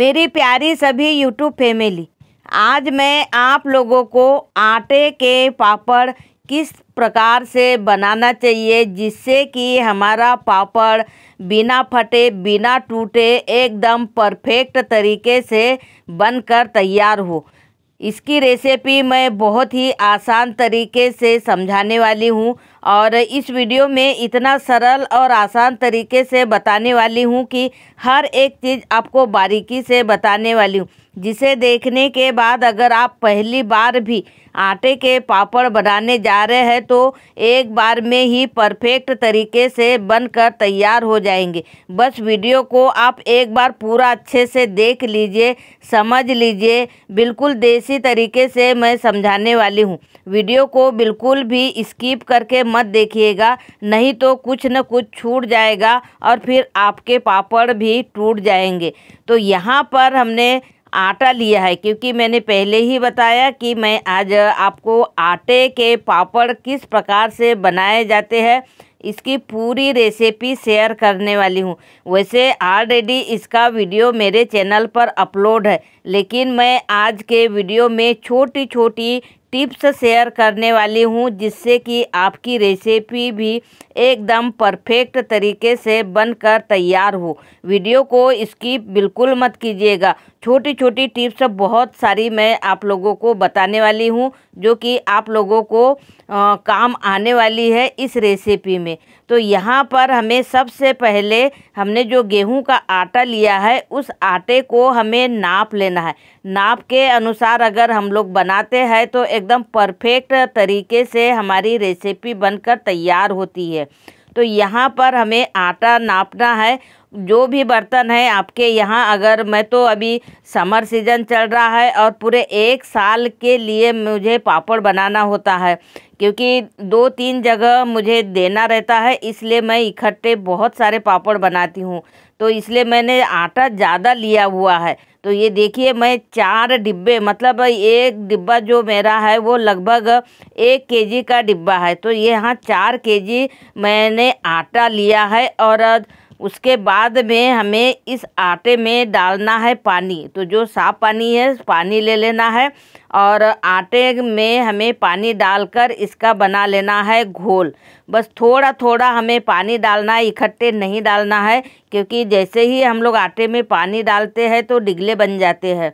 मेरी प्यारी सभी यूट्यूब फैमिली आज मैं आप लोगों को आटे के पापड़ किस प्रकार से बनाना चाहिए जिससे कि हमारा पापड़ बिना फटे बिना टूटे एकदम परफेक्ट तरीके से बनकर तैयार हो इसकी रेसिपी मैं बहुत ही आसान तरीके से समझाने वाली हूँ और इस वीडियो में इतना सरल और आसान तरीके से बताने वाली हूँ कि हर एक चीज़ आपको बारीकी से बताने वाली हूँ जिसे देखने के बाद अगर आप पहली बार भी आटे के पापड़ बनाने जा रहे हैं तो एक बार में ही परफेक्ट तरीके से बनकर तैयार हो जाएंगे बस वीडियो को आप एक बार पूरा अच्छे से देख लीजिए समझ लीजिए बिल्कुल देसी तरीके से मैं समझाने वाली हूँ वीडियो को बिल्कुल भी स्किप करके मत देखिएगा नहीं तो कुछ न कुछ छूट जाएगा और फिर आपके पापड़ भी टूट जाएंगे तो यहाँ पर हमने आटा लिया है क्योंकि मैंने पहले ही बताया कि मैं आज आपको आटे के पापड़ किस प्रकार से बनाए जाते हैं इसकी पूरी रेसिपी शेयर करने वाली हूँ वैसे ऑलरेडी इसका वीडियो मेरे चैनल पर अपलोड है लेकिन मैं आज के वीडियो में छोटी छोटी टिप्स शेयर करने वाली हूँ जिससे कि आपकी रेसिपी भी एकदम परफेक्ट तरीके से बनकर तैयार हो वीडियो को स्किप बिल्कुल मत कीजिएगा छोटी छोटी टिप्स बहुत सारी मैं आप लोगों को बताने वाली हूँ जो कि आप लोगों को आ, काम आने वाली है इस रेसिपी में तो यहाँ पर हमें सबसे पहले हमने जो गेहूं का आटा लिया है उस आटे को हमें नाप लेना है नाप के अनुसार अगर हम लोग बनाते हैं तो एक एकदम परफेक्ट तरीके से हमारी रेसिपी बनकर तैयार होती है तो यहाँ पर हमें आटा नापना है जो भी बर्तन है आपके यहाँ अगर मैं तो अभी समर सीज़न चल रहा है और पूरे एक साल के लिए मुझे पापड़ बनाना होता है क्योंकि दो तीन जगह मुझे देना रहता है इसलिए मैं इकट्ठे बहुत सारे पापड़ बनाती हूँ तो इसलिए मैंने आटा ज़्यादा लिया हुआ है तो ये देखिए मैं चार डिब्बे मतलब एक डिब्बा जो मेरा है वो लगभग एक केजी का डिब्बा है तो यहाँ चार केजी मैंने आटा लिया है और उसके बाद में हमें इस आटे में डालना है पानी तो जो साफ पानी है पानी ले लेना है और आटे में हमें पानी डालकर इसका बना लेना है घोल बस थोड़ा थोड़ा हमें पानी डालना है इकट्ठे नहीं डालना है क्योंकि जैसे ही हम लोग आटे में पानी डालते हैं तो डिगले बन जाते हैं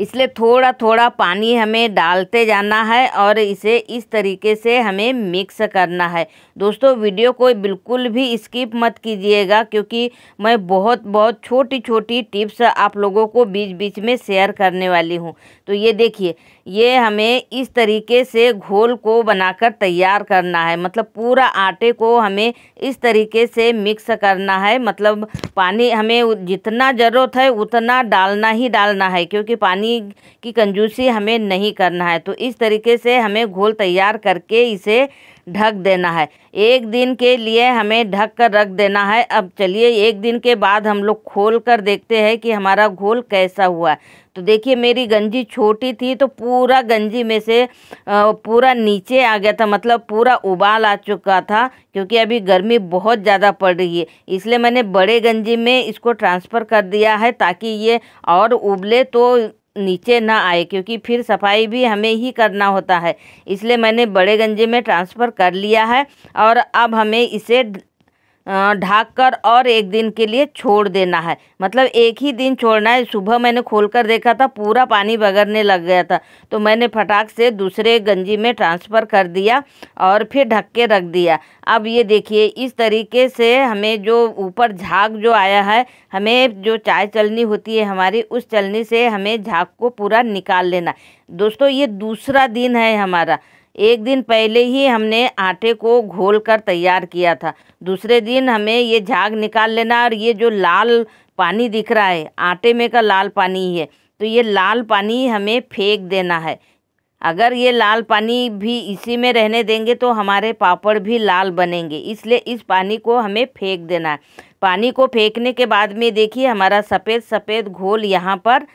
इसलिए थोड़ा थोड़ा पानी हमें डालते जाना है और इसे इस तरीके से हमें मिक्स करना है दोस्तों वीडियो को बिल्कुल भी स्किप मत कीजिएगा क्योंकि मैं बहुत बहुत छोटी छोटी टिप्स आप लोगों को बीच बीच में शेयर करने वाली हूँ तो ये देखिए ये हमें इस तरीके से घोल को बनाकर तैयार करना है मतलब पूरा आटे को हमें इस तरीके से मिक्स करना है मतलब पानी हमें जितना ज़रूरत है उतना डालना ही डालना है क्योंकि पानी पानी की कंजूसी हमें नहीं करना है तो इस तरीके से हमें घोल तैयार करके इसे ढक देना है एक दिन के लिए हमें ढक कर रख देना है अब चलिए एक दिन के बाद हम लोग खोल कर देखते हैं कि हमारा घोल कैसा हुआ तो देखिए मेरी गंजी छोटी थी तो पूरा गंजी में से पूरा नीचे आ गया था मतलब पूरा उबाल आ चुका था क्योंकि अभी गर्मी बहुत ज़्यादा पड़ रही है इसलिए मैंने बड़े गंजी में इसको ट्रांसफ़र कर दिया है ताकि ये और उबले तो नीचे ना आए क्योंकि फिर सफाई भी हमें ही करना होता है इसलिए मैंने बड़े गंजे में ट्रांसफ़र कर लिया है और अब हमें इसे ढाक कर और एक दिन के लिए छोड़ देना है मतलब एक ही दिन छोड़ना है सुबह मैंने खोल कर देखा था पूरा पानी बगड़ने लग गया था तो मैंने फटाक से दूसरे गंजी में ट्रांसफ़र कर दिया और फिर ढक के रख दिया अब ये देखिए इस तरीके से हमें जो ऊपर झाग जो आया है हमें जो चाय चलनी होती है हमारी उस चलनी से हमें झाग को पूरा निकाल लेना दोस्तों ये दूसरा दिन है हमारा एक दिन पहले ही हमने आटे को घोल कर तैयार किया था दूसरे दिन हमें ये झाग निकाल लेना और ये जो लाल पानी दिख रहा है आटे में का लाल पानी ही है तो ये लाल पानी हमें फेंक देना है अगर ये लाल पानी भी इसी में रहने देंगे तो हमारे पापड़ भी लाल बनेंगे इसलिए इस पानी को हमें फेंक देना है पानी को फेंकने के बाद में देखिए हमारा सफ़ेद सफ़ेद घोल यहाँ पर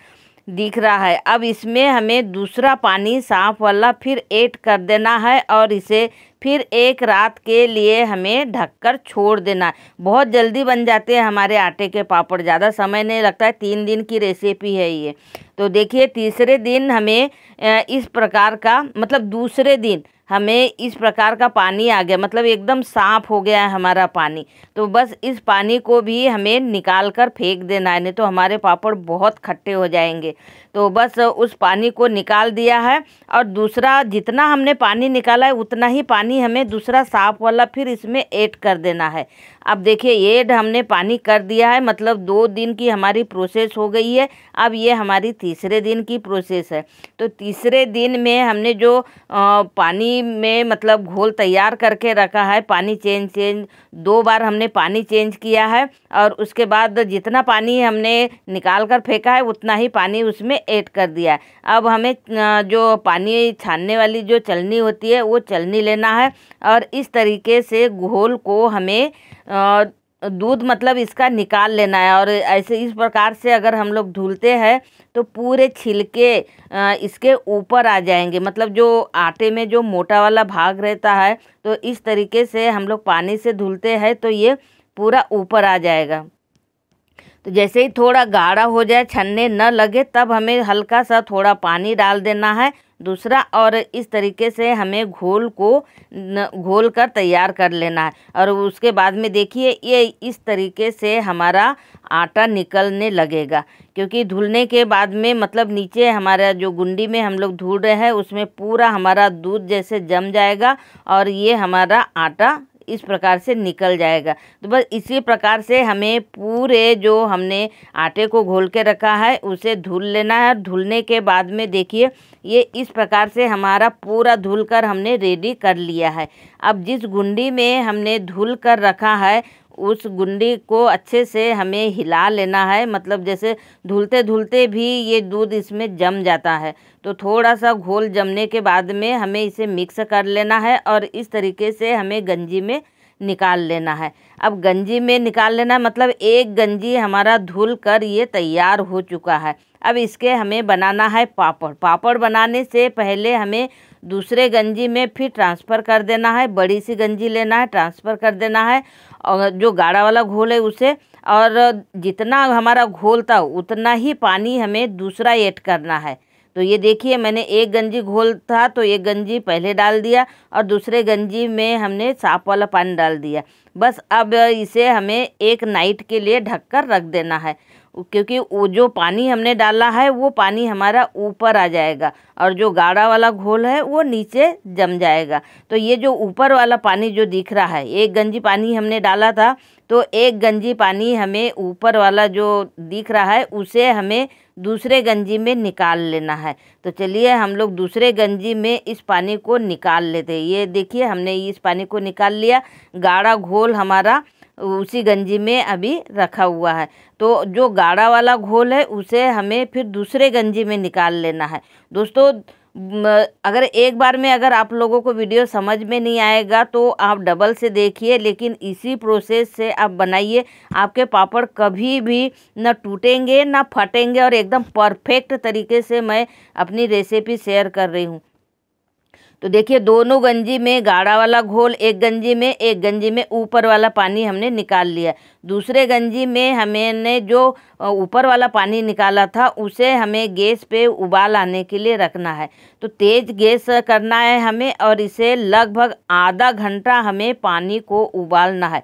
दिख रहा है अब इसमें हमें दूसरा पानी साफ वाला फिर ऐड कर देना है और इसे फिर एक रात के लिए हमें ढककर छोड़ देना बहुत जल्दी बन जाते हैं हमारे आटे के पापड़ ज़्यादा समय नहीं लगता है तीन दिन की रेसिपी है ये तो देखिए तीसरे दिन हमें इस प्रकार का मतलब दूसरे दिन हमें इस प्रकार का पानी आ गया मतलब एकदम साफ हो गया है हमारा पानी तो बस इस पानी को भी हमें निकाल कर फेंक देना है नहीं तो हमारे पापड़ बहुत खट्टे हो जाएंगे तो बस उस पानी को निकाल दिया है और दूसरा जितना हमने पानी निकाला है उतना ही पानी पानी हमें दूसरा साफ़ वाला फिर इसमें ऐड कर देना है अब देखिए ये हमने पानी कर दिया है मतलब दो दिन की हमारी प्रोसेस हो गई है अब ये हमारी तीसरे दिन की प्रोसेस है तो तीसरे दिन में हमने जो पानी में मतलब घोल तैयार करके रखा है पानी चेंज चेंज दो बार हमने पानी चेंज किया है और उसके बाद जितना पानी हमने निकाल कर फेंका है उतना ही पानी उसमें ऐड कर दिया है अब हमें जो पानी छानने वाली जो चलनी होती है वो चलनी लेना है और इस तरीके से घोल को हमें दूध मतलब इसका निकाल लेना है और ऐसे इस प्रकार से अगर हम लोग धुलते हैं तो पूरे छिलके इसके ऊपर आ जाएंगे मतलब जो आटे में जो मोटा वाला भाग रहता है तो इस तरीके से हम लोग पानी से धुलते हैं तो ये पूरा ऊपर आ जाएगा तो जैसे ही थोड़ा गाढ़ा हो जाए छन्ने न लगे तब हमें हल्का सा थोड़ा पानी डाल देना है दूसरा और इस तरीके से हमें घोल को घोल कर तैयार कर लेना है और उसके बाद में देखिए ये इस तरीके से हमारा आटा निकलने लगेगा क्योंकि धुलने के बाद में मतलब नीचे हमारा जो गुंडी में हम लोग धुल रहे हैं उसमें पूरा हमारा दूध जैसे जम जाएगा और ये हमारा आटा इस प्रकार से निकल जाएगा तो बस इसी प्रकार से हमें पूरे जो हमने आटे को घोल के रखा है उसे धुल लेना है और धुलने के बाद में देखिए ये इस प्रकार से हमारा पूरा धुल कर हमने रेडी कर लिया है अब जिस गुंडी में हमने धुल कर रखा है उस गुंडी को अच्छे से हमें हिला लेना है मतलब जैसे धुलते धुलते भी ये दूध इसमें जम जाता है तो थोड़ा सा घोल जमने के बाद में हमें इसे मिक्स कर लेना है और इस तरीके से हमें गंजी में निकाल लेना है अब गंजी में निकाल लेना है मतलब एक गंजी हमारा धुल कर ये तैयार हो चुका है अब इसके हमें बनाना है पापड़ पापड़ बनाने से पहले हमें दूसरे गंजी में फिर ट्रांसफ़र कर देना है बड़ी सी गंजी लेना है ट्रांसफ़र कर देना है और जो गाढ़ा वाला घोल है उसे और जितना हमारा घोल था उतना ही पानी हमें दूसरा ऐड करना है तो ये देखिए मैंने एक गंजी घोल था तो एक गंजी पहले डाल दिया और दूसरे गंजी में हमने साफ वाला पानी डाल दिया बस अब इसे हमें एक नाइट के लिए ढक कर रख देना है क्योंकि वो जो पानी हमने डाला है वो पानी हमारा ऊपर आ जाएगा और जो गाढ़ा वाला घोल है वो नीचे जम जाएगा तो ये जो ऊपर वाला पानी जो दिख रहा है एक गंजी पानी हमने डाला था तो एक गंजी पानी हमें ऊपर वाला जो दिख रहा है उसे हमें दूसरे गंजी में निकाल लेना है तो चलिए हम लोग दूसरे गंजी में इस पानी को निकाल लेते हैं ये देखिए हमने इस पानी को निकाल लिया गाढ़ा घोल हमारा उसी गंजी में अभी रखा हुआ है तो जो गाढ़ा वाला घोल है उसे हमें फिर दूसरे गंजी में निकाल लेना है दोस्तों अगर एक बार में अगर आप लोगों को वीडियो समझ में नहीं आएगा तो आप डबल से देखिए लेकिन इसी प्रोसेस से आप बनाइए आपके पापड़ कभी भी ना टूटेंगे ना फटेंगे और एकदम परफेक्ट तरीके से मैं अपनी रेसिपी शेयर कर रही हूँ तो देखिए दोनों गंजी में गाढ़ा वाला घोल एक गंजी में एक गंजी में ऊपर वाला पानी हमने निकाल लिया दूसरे गंजी में हमने जो ऊपर वाला पानी निकाला था उसे हमें गैस पे उबाल आने के लिए रखना है तो तेज़ गैस करना है हमें और इसे लगभग आधा घंटा हमें पानी को उबालना है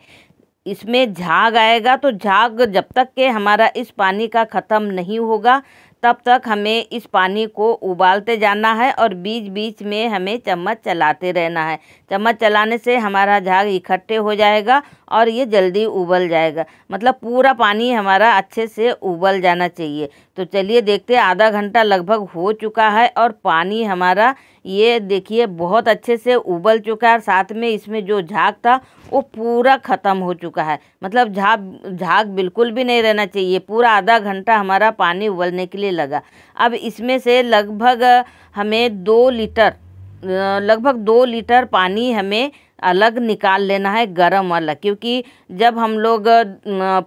इसमें झाग आएगा तो झाग जब तक के हमारा इस पानी का ख़त्म नहीं होगा तब तक हमें इस पानी को उबालते जाना है और बीच बीच में हमें चम्मच चलाते रहना है चम्मच चलाने से हमारा झाग इकट्ठे हो जाएगा और ये जल्दी उबल जाएगा मतलब पूरा पानी हमारा अच्छे से उबल जाना चाहिए तो चलिए देखते आधा घंटा लगभग हो चुका है और पानी हमारा ये देखिए बहुत अच्छे से उबल चुका है साथ में इसमें जो झाग था वो पूरा ख़त्म हो चुका है मतलब झाग झाग बिल्कुल भी नहीं रहना चाहिए पूरा आधा घंटा हमारा पानी उबलने के लिए लगा अब इसमें से लगभग हमें दो लीटर लगभग दो लीटर पानी हमें अलग निकाल लेना है गरम वाला क्योंकि जब हम लोग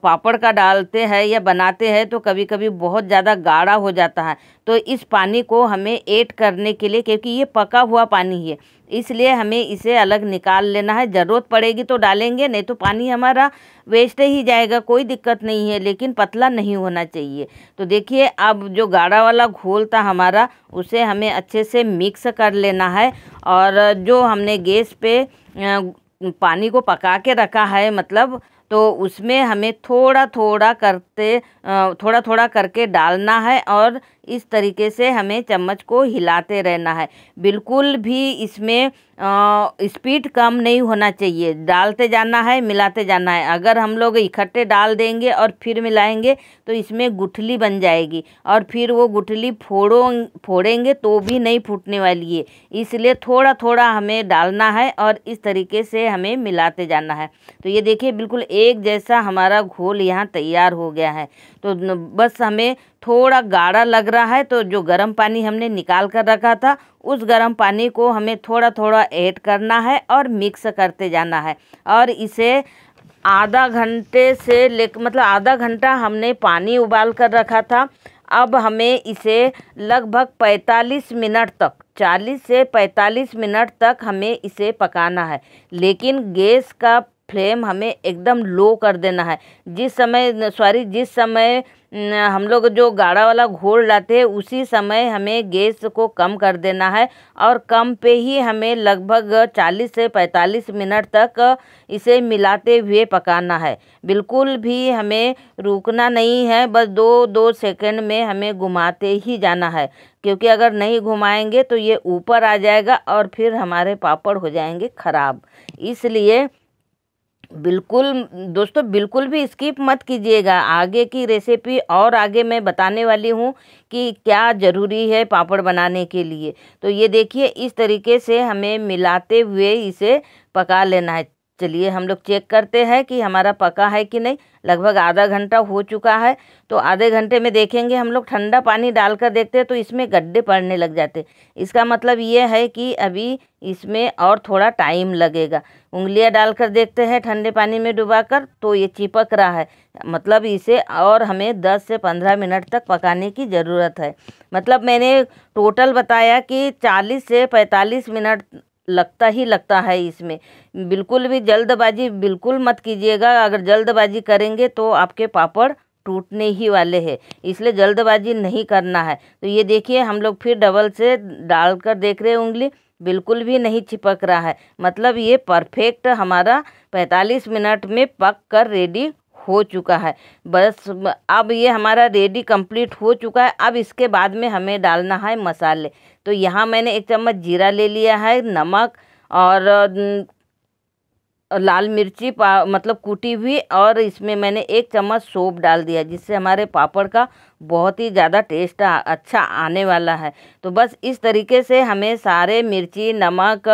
पापड़ का डालते हैं या बनाते हैं तो कभी कभी बहुत ज़्यादा गाढ़ा हो जाता है तो इस पानी को हमें ऐड करने के लिए क्योंकि ये पका हुआ पानी है इसलिए हमें इसे अलग निकाल लेना है ज़रूरत पड़ेगी तो डालेंगे नहीं तो पानी हमारा वेस्ट ही जाएगा कोई दिक्कत नहीं है लेकिन पतला नहीं होना चाहिए तो देखिए अब जो गाढ़ा वाला घोल था हमारा उसे हमें अच्छे से मिक्स कर लेना है और जो हमने गैस पे पानी को पका के रखा है मतलब तो उसमें हमें थोड़ा थोड़ा करते थोड़ा थोड़ा करके डालना है और इस तरीके से हमें चम्मच को हिलाते रहना है बिल्कुल भी इसमें स्पीड कम नहीं होना चाहिए डालते जाना है मिलाते जाना है अगर हम लोग इकट्ठे डाल देंगे और फिर मिलाएंगे तो इसमें गुठली बन जाएगी और फिर वो गुठली फोड़ो फोड़ेंगे तो भी नहीं फूटने वाली है इसलिए थोड़ा थोड़ा हमें डालना है और इस तरीके से हमें मिलाते जाना है तो ये देखिए बिल्कुल एक जैसा हमारा घोल यहाँ तैयार हो गया है तो बस हमें थोड़ा गाढ़ा लग रहा है तो जो गर्म पानी हमने निकाल कर रखा था उस गर्म पानी को हमें थोड़ा थोड़ा ऐड करना है और मिक्स करते जाना है और इसे आधा घंटे से ले मतलब आधा घंटा हमने पानी उबाल कर रखा था अब हमें इसे लगभग 45 मिनट तक 40 से 45 मिनट तक हमें इसे पकाना है लेकिन गैस का फ्लेम हमें एकदम लो कर देना है जिस समय सॉरी जिस समय हम लोग जो गाढ़ा वाला घोल डालते हैं उसी समय हमें गैस को कम कर देना है और कम पे ही हमें लगभग 40 से 45 मिनट तक इसे मिलाते हुए पकाना है बिल्कुल भी हमें रुकना नहीं है बस दो दो सेकंड में हमें घुमाते ही जाना है क्योंकि अगर नहीं घुमाएंगे तो ये ऊपर आ जाएगा और फिर हमारे पापड़ हो जाएंगे ख़राब इसलिए बिल्कुल दोस्तों बिल्कुल भी स्किप मत कीजिएगा आगे की रेसिपी और आगे मैं बताने वाली हूँ कि क्या ज़रूरी है पापड़ बनाने के लिए तो ये देखिए इस तरीके से हमें मिलाते हुए इसे पका लेना है चलिए हम लोग चेक करते हैं कि हमारा पका है कि नहीं लगभग आधा घंटा हो चुका है तो आधे घंटे में देखेंगे हम लोग ठंडा पानी डालकर देखते हैं तो इसमें गड्ढे पड़ने लग जाते इसका मतलब ये है कि अभी इसमें और थोड़ा टाइम लगेगा उंगलियां डालकर देखते हैं ठंडे पानी में डुबाकर तो ये चिपक रहा है मतलब इसे और हमें 10 से 15 मिनट तक पकाने की ज़रूरत है मतलब मैंने टोटल बताया कि 40 से 45 मिनट लगता ही लगता है इसमें बिल्कुल भी जल्दबाजी बिल्कुल मत कीजिएगा अगर जल्दबाजी करेंगे तो आपके पापड़ टूटने ही वाले हैं इसलिए जल्दबाजी नहीं करना है तो ये देखिए हम लोग फिर डबल से डाल कर देख रहे हैं उंगली बिल्कुल भी नहीं चिपक रहा है मतलब ये परफेक्ट हमारा 45 मिनट में पक कर रेडी हो चुका है बस अब ये हमारा रेडी कंप्लीट हो चुका है अब इसके बाद में हमें डालना है मसाले तो यहाँ मैंने एक चम्मच जीरा ले लिया है नमक और लाल मिर्ची मतलब कूटी हुई और इसमें मैंने एक चम्मच सोप डाल दिया जिससे हमारे पापड़ का बहुत ही ज़्यादा टेस्ट अच्छा आने वाला है तो बस इस तरीके से हमें सारे मिर्ची नमक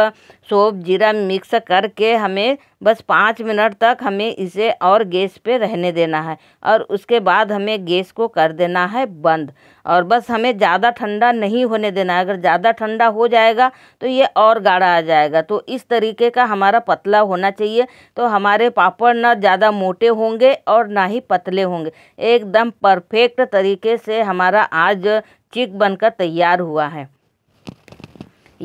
सोप जीरा मिक्स करके हमें बस पाँच मिनट तक हमें इसे और गैस पे रहने देना है और उसके बाद हमें गैस को कर देना है बंद और बस हमें ज़्यादा ठंडा नहीं होने देना है अगर ज़्यादा ठंडा हो जाएगा तो ये और गाढ़ा आ जाएगा तो इस तरीके का हमारा पतला होना चाहिए तो हमारे पापड़ ना ज़्यादा मोटे होंगे और ना ही पतले होंगे एकदम परफेक्ट तरीके तरीके से हमारा आज चिक बनकर तैयार हुआ है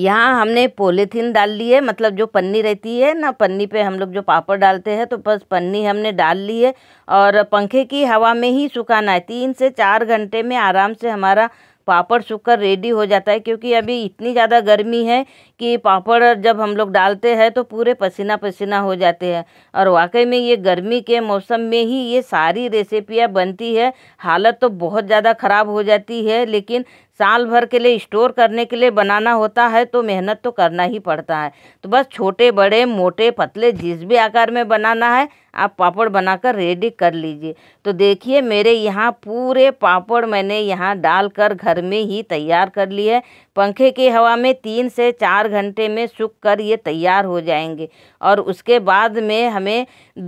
यहाँ हमने पोलिथीन डाल ली है मतलब जो पन्नी रहती है ना पन्नी पे हम लोग जो पापड़ डालते हैं तो बस पन्नी हमने डाल ली है और पंखे की हवा में ही सुखाना है तीन से चार घंटे में आराम से हमारा पापड़ सूखकर रेडी हो जाता है क्योंकि अभी इतनी ज़्यादा गर्मी है कि पापड़ जब हम लोग डालते हैं तो पूरे पसीना पसीना हो जाते हैं और वाकई में ये गर्मी के मौसम में ही ये सारी रेसिपियाँ बनती है हालत तो बहुत ज़्यादा ख़राब हो जाती है लेकिन साल भर के लिए स्टोर करने के लिए बनाना होता है तो मेहनत तो करना ही पड़ता है तो बस छोटे बड़े मोटे पतले जिस भी आकार में बनाना है आप पापड़ बनाकर रेडी कर लीजिए तो देखिए मेरे यहाँ पूरे पापड़ मैंने यहाँ डालकर घर में ही तैयार कर लिए है पंखे की हवा में तीन से चार घंटे में सूख कर ये तैयार हो जाएंगे और उसके बाद में हमें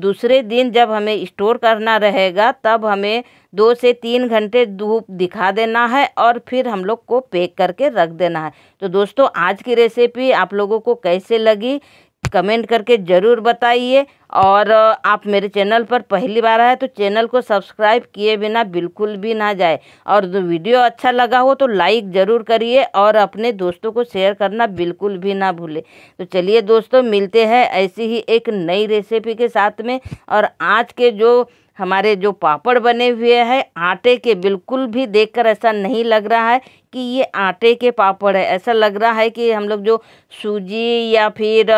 दूसरे दिन जब हमें स्टोर करना रहेगा तब हमें दो से तीन घंटे धूप दिखा देना है और फिर हम लोग को पैक करके रख देना है तो दोस्तों आज की रेसिपी आप लोगों को कैसे लगी कमेंट करके ज़रूर बताइए और आप मेरे चैनल पर पहली बार आए तो चैनल को सब्सक्राइब किए बिना बिल्कुल भी ना जाए और वीडियो अच्छा लगा हो तो लाइक ज़रूर करिए और अपने दोस्तों को शेयर करना बिल्कुल भी ना भूले तो चलिए दोस्तों मिलते हैं ऐसी ही एक नई रेसिपी के साथ में और आज के जो हमारे जो पापड़ बने हुए हैं आटे के बिल्कुल भी देखकर ऐसा नहीं लग रहा है कि ये आटे के पापड़ है ऐसा लग रहा है कि हम लोग जो सूजी या फिर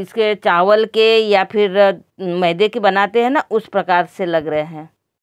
इसके चावल के या फिर मैदे के बनाते हैं ना उस प्रकार से लग रहे हैं